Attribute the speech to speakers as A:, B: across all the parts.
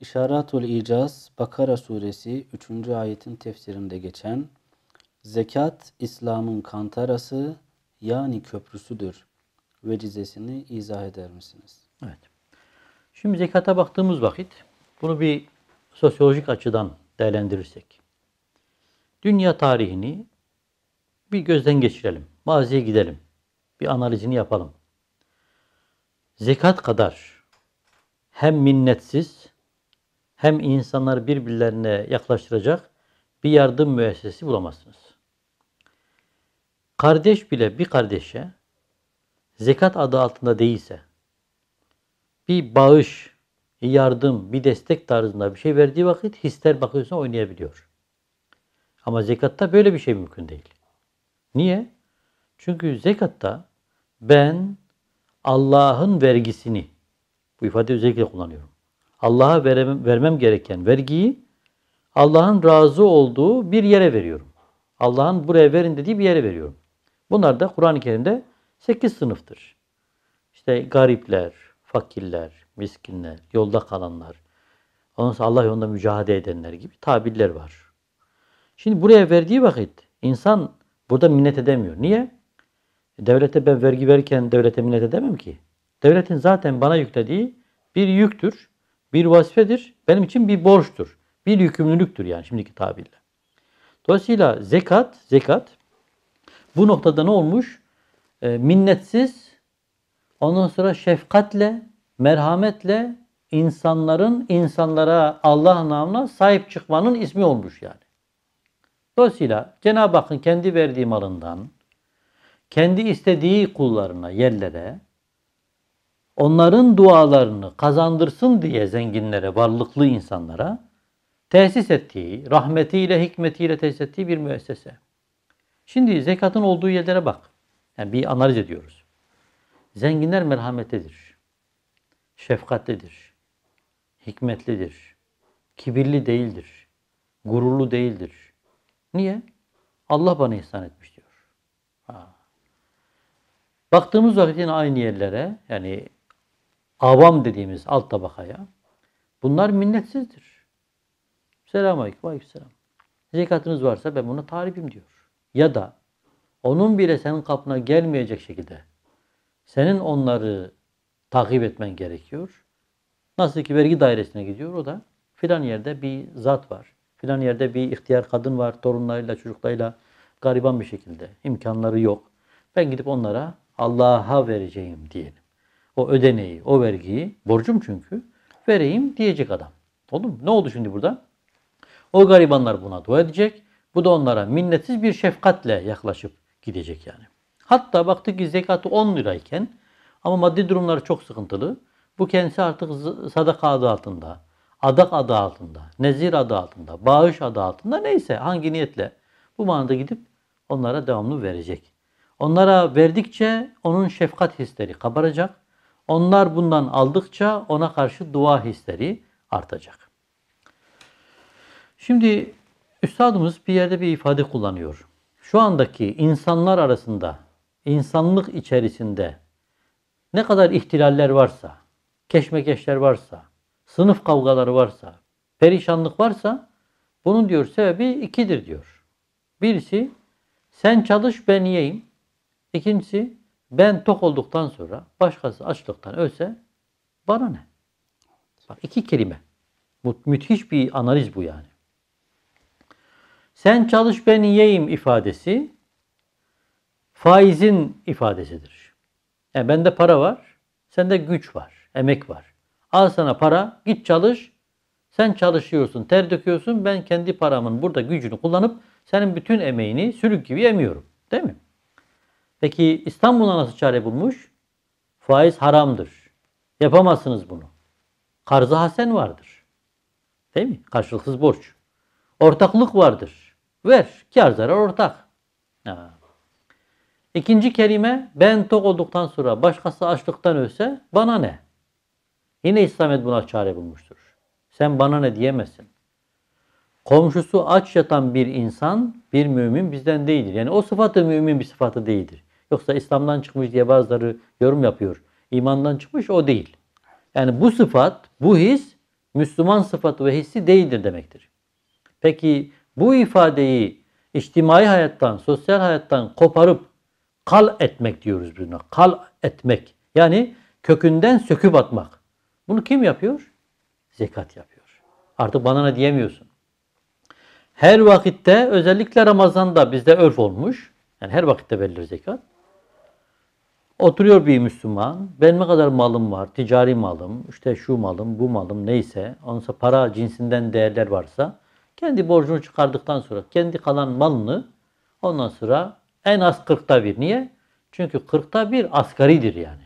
A: İşaratul İcaz Bakara suresi 3. ayetin tefsirinde geçen Zekat İslam'ın kantarası yani köprüsüdür vecizesini izah eder misiniz? Evet. Şimdi zekata baktığımız vakit bunu bir sosyolojik açıdan değerlendirirsek. Dünya tarihini bir gözden geçirelim. Maziye gidelim bir analizini yapalım. Zekat kadar hem minnetsiz hem insanları birbirlerine yaklaştıracak bir yardım müessesesi bulamazsınız. Kardeş bile bir kardeşe zekat adı altında değilse bir bağış, yardım, bir destek tarzında bir şey verdiği vakit hisler bakıyorsun oynayabiliyor. Ama zekatta böyle bir şey mümkün değil. Niye? Çünkü zekatta ben Allah'ın vergisini bu ifade özellikle kullanıyorum. Allah'a veremem, vermem gereken vergiyi Allah'ın razı olduğu bir yere veriyorum. Allah'ın buraya verin dediği bir yere veriyorum. Bunlar da Kur'an-ı Kerim'de 8 sınıftır. İşte garipler, fakirler, miskinler, yolda kalanlar, ondan sonra Allah yolunda mücadele edenler gibi tabirler var. Şimdi buraya verdiği vakit insan burada minnet edemiyor. Niye? Devlete ben vergi verirken devlete minnet edemem ki. Devletin zaten bana yüklediği bir yüktür, bir vazifedir, benim için bir borçtur. Bir yükümlülüktür yani şimdiki tabirle. Dolayısıyla zekat, zekat bu noktada ne olmuş? E, minnetsiz, ondan sonra şefkatle, merhametle insanların insanlara Allah namına sahip çıkmanın ismi olmuş yani. Dolayısıyla Cenab-ı Hakk'ın kendi verdiği malından, kendi istediği kullarına, yerlere onların dualarını kazandırsın diye zenginlere, varlıklı insanlara tesis ettiği, rahmetiyle, hikmetiyle tesis ettiği bir müessese. Şimdi zekatın olduğu yerlere bak. Yani bir analiz ediyoruz. Zenginler merhametlidir. Şefkatlidir. Hikmetlidir. Kibirli değildir. Gururlu değildir. Niye? Allah bana ihsan etmiştir. Baktığımız vakit yine aynı yerlere yani avam dediğimiz alt tabakaya bunlar minnetsizdir. Selamünaleyküm. selam. Zekatınız varsa ben buna talibim diyor. Ya da onun bile senin kapına gelmeyecek şekilde senin onları takip etmen gerekiyor. Nasıl ki vergi dairesine gidiyor o da filan yerde bir zat var. Filan yerde bir ihtiyar kadın var torunlarıyla çocuklarıyla gariban bir şekilde imkanları yok. Ben gidip onlara Allah'a vereceğim diyelim. O ödeneği, o vergiyi, borcum çünkü, vereyim diyecek adam. Oldu mu? Ne oldu şimdi burada? O garibanlar buna dua edecek. Bu da onlara minnetsiz bir şefkatle yaklaşıp gidecek yani. Hatta baktık ki zekatı 10 lirayken ama maddi durumları çok sıkıntılı. Bu kendisi artık sadaka adı altında, adak adı altında, nezir adı altında, bağış adı altında neyse hangi niyetle bu manada gidip onlara devamlı verecek. Onlara verdikçe onun şefkat hisleri kabaracak. Onlar bundan aldıkça ona karşı dua hisleri artacak. Şimdi üstadımız bir yerde bir ifade kullanıyor. Şu andaki insanlar arasında, insanlık içerisinde ne kadar ihtilaller varsa, keşmekeşler varsa, sınıf kavgaları varsa, perişanlık varsa bunun diyor sebebi ikidir diyor. Birisi sen çalış ben yiyeyim. İkincisi ben tok olduktan sonra başkası açlıktan ölse bana ne? Bak iki kelime. Bu müthiş bir analiz bu yani. Sen çalış ben yiyeyim ifadesi faizin ifadesidir. Yani e, bende para var, sende güç var, emek var. Al sana para, git çalış. Sen çalışıyorsun, ter döküyorsun. Ben kendi paramın burada gücünü kullanıp senin bütün emeğini sürük gibi emiyorum. Değil mi? Peki İstanbul nasıl çare bulmuş? Faiz haramdır. Yapamazsınız bunu. Karza hasen vardır. Değil mi? Karşılıksız borç. Ortaklık vardır. Ver. Kar zarar ortak. Ha. İkinci kelime ben tok olduktan sonra başkası açlıktan ölse bana ne? Yine İslamiyet buna çare bulmuştur. Sen bana ne diyemezsin. Komşusu aç yatan bir insan, bir mümin bizden değildir. Yani o sıfatı mümin bir sıfatı değildir. Yoksa İslam'dan çıkmış diye bazıları yorum yapıyor. İmandan çıkmış o değil. Yani bu sıfat, bu his Müslüman sıfatı ve hissi değildir demektir. Peki bu ifadeyi içtimai hayattan, sosyal hayattan koparıp kal etmek diyoruz buna. Kal etmek. Yani kökünden söküp atmak. Bunu kim yapıyor? Zekat yapıyor. Artık bana ne diyemiyorsun. Her vakitte özellikle Ramazan'da bizde örf olmuş. Yani her vakitte verilir zekat. Oturuyor bir Müslüman. Benim ne kadar malım var? Ticari malım, işte şu malım, bu malım neyse. Onsa para cinsinden değerler varsa kendi borcunu çıkardıktan sonra kendi kalan malını ondan sonra en az kırkta bir. Niye? Çünkü kırkta bir asgaridir yani.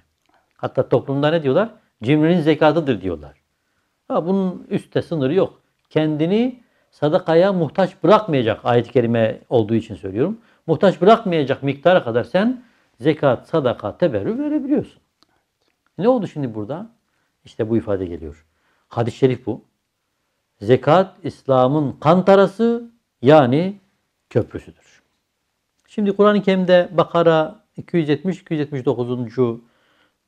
A: Hatta toplumda ne diyorlar? Cimrinin zekatıdır diyorlar. Ama bunun üstte sınırı yok. Kendini sadakaya muhtaç bırakmayacak ayet-i kerime olduğu için söylüyorum. Muhtaç bırakmayacak miktara kadar sen zekat, sadaka, teberrü verebiliyorsun. E ne oldu şimdi burada? İşte bu ifade geliyor. Hadis-i şerif bu. Zekat İslam'ın kantarası yani köprüsüdür. Şimdi Kur'an-ı Kerim'de Bakara 270-279.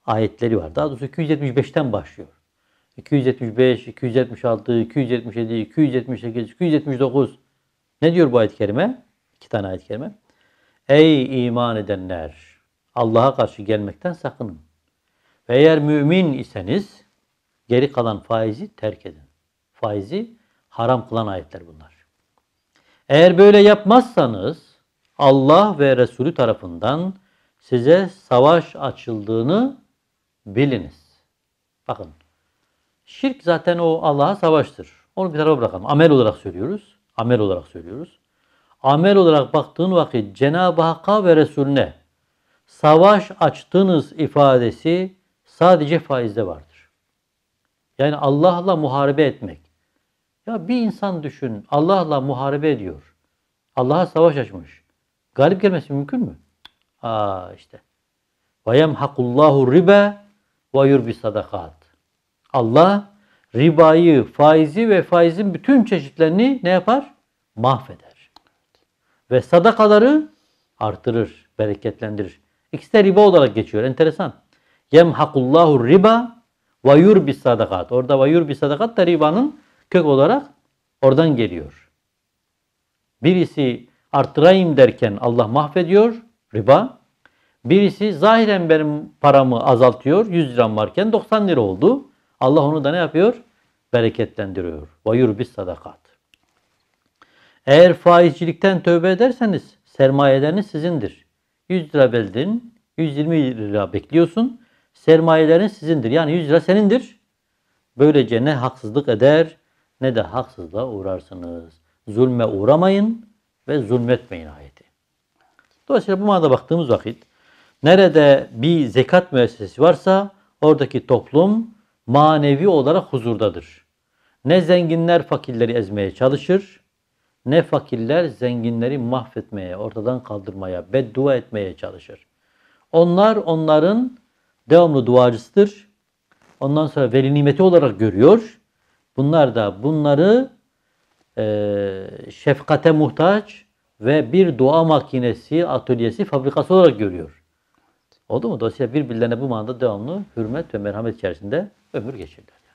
A: ayetleri var. Daha doğrusu 275'ten başlıyor. 275, 276, 277, 278, 279. Ne diyor bu ayet-i kerime? İki tane ayet-i kerime. Ey iman edenler! Allah'a karşı gelmekten sakının. Ve eğer mümin iseniz geri kalan faizi terk edin. Faizi haram kılan ayetler bunlar. Eğer böyle yapmazsanız Allah ve Resulü tarafından size savaş açıldığını biliniz. Bakın şirk zaten o Allah'a savaştır. Onu bir tarafa bırakalım. Amel olarak söylüyoruz. Amel olarak söylüyoruz. Amel olarak baktığın vakit Cenab-ı Hakk'a ve Resulüne savaş açtınız ifadesi sadece faizde vardır. Yani Allah'la muharebe etmek. Ya bir insan düşün Allah'la muharebe ediyor. Allah'a savaş açmış. Galip gelmesi mümkün mü? Aa işte. Ve yemhakullahu riba ve yurbi sadakat. Allah ribayı, faizi ve faizin bütün çeşitlerini ne yapar? Mahveder. Ve sadakaları artırır, bereketlendirir. İkisi de riba olarak geçiyor. Enteresan. Yemhakullahu riba ve yurbi sadakat. Orada ve yurbi sadakat da ribanın kök olarak oradan geliyor. Birisi arttırayım derken Allah mahvediyor riba. Birisi zahiren benim paramı azaltıyor. 100 liram varken 90 lira oldu. Allah onu da ne yapıyor? Bereketlendiriyor. Ve yurbis sadakat. Eğer faizcilikten tövbe ederseniz sermayeleriniz sizindir. 100 lira verdin, 120 lira bekliyorsun. Sermayelerin sizindir. Yani 100 lira senindir. Böylece ne haksızlık eder ne de haksızlığa uğrarsınız. Zulme uğramayın ve zulmetmeyin ayeti. Dolayısıyla bu manada baktığımız vakit nerede bir zekat müessesesi varsa oradaki toplum manevi olarak huzurdadır. Ne zenginler fakirleri ezmeye çalışır ne fakirler zenginleri mahvetmeye, ortadan kaldırmaya, beddua etmeye çalışır. Onlar onların devamlı duacısıdır. Ondan sonra veli nimeti olarak görüyor. Bunlar da bunları e, şefkate muhtaç ve bir dua makinesi, atölyesi, fabrikası olarak görüyor. Oldu mu? Dolayısıyla birbirlerine bu manada devamlı hürmet ve merhamet içerisinde ömür geçirler.